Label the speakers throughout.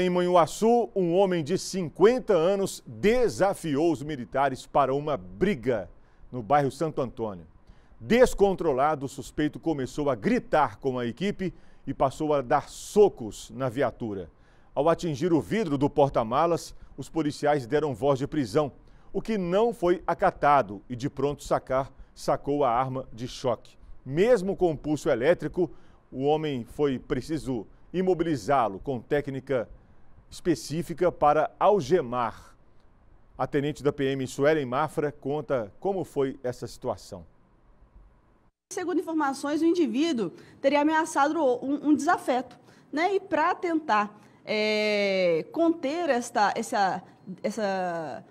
Speaker 1: Em Manhuaçu, um homem de 50 anos desafiou os militares para uma briga no bairro Santo Antônio. Descontrolado, o suspeito começou a gritar com a equipe e passou a dar socos na viatura. Ao atingir o vidro do porta-malas, os policiais deram voz de prisão, o que não foi acatado e de pronto sacar, sacou a arma de choque. Mesmo com o pulso elétrico, o homem foi preciso imobilizá-lo com técnica específica para algemar. A tenente da PM Suelen Mafra conta como foi essa situação.
Speaker 2: Segundo informações, o indivíduo teria ameaçado um, um desafeto. Né? E para tentar é, conter esta, essa, essa,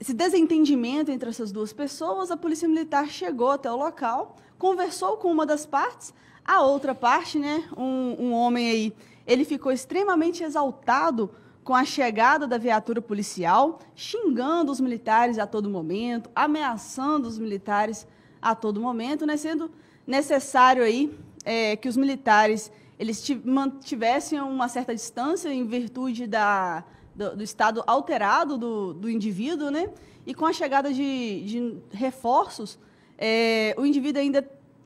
Speaker 2: esse desentendimento entre essas duas pessoas, a Polícia Militar chegou até o local, conversou com uma das partes, a outra parte, né, um, um homem aí, ele ficou extremamente exaltado com a chegada da viatura policial, xingando os militares a todo momento, ameaçando os militares a todo momento, né, sendo necessário aí é, que os militares eles mantivessem uma certa distância em virtude da, do, do estado alterado do, do, indivíduo, né? E com a chegada de, de reforços, é, o indivíduo ainda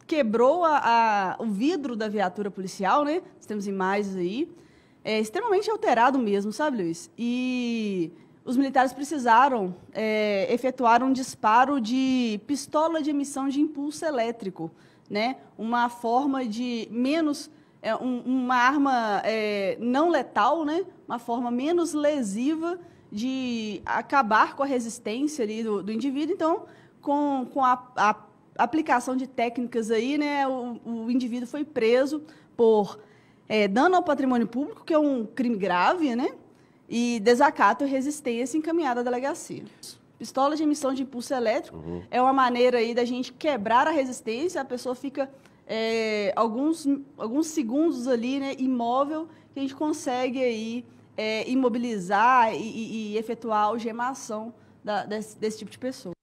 Speaker 2: quebrou a, a, o vidro da viatura policial, né? Nós temos imagens aí. É extremamente alterado mesmo, sabe, Luiz? E os militares precisaram é, efetuar um disparo de pistola de emissão de impulso elétrico, né? Uma forma de menos é, um, uma arma é, não letal, né? Uma forma menos lesiva de acabar com a resistência ali do, do indivíduo. Então, com, com a, a aplicação de técnicas aí, né, o, o indivíduo foi preso por é, dano ao patrimônio público, que é um crime grave, né, e desacato e resistência encaminhada à delegacia. Pistola de emissão de impulso elétrico uhum. é uma maneira aí da gente quebrar a resistência, a pessoa fica é, alguns, alguns segundos ali, né, imóvel, que a gente consegue aí é, imobilizar e, e, e efetuar a algemação da, desse, desse tipo de pessoa.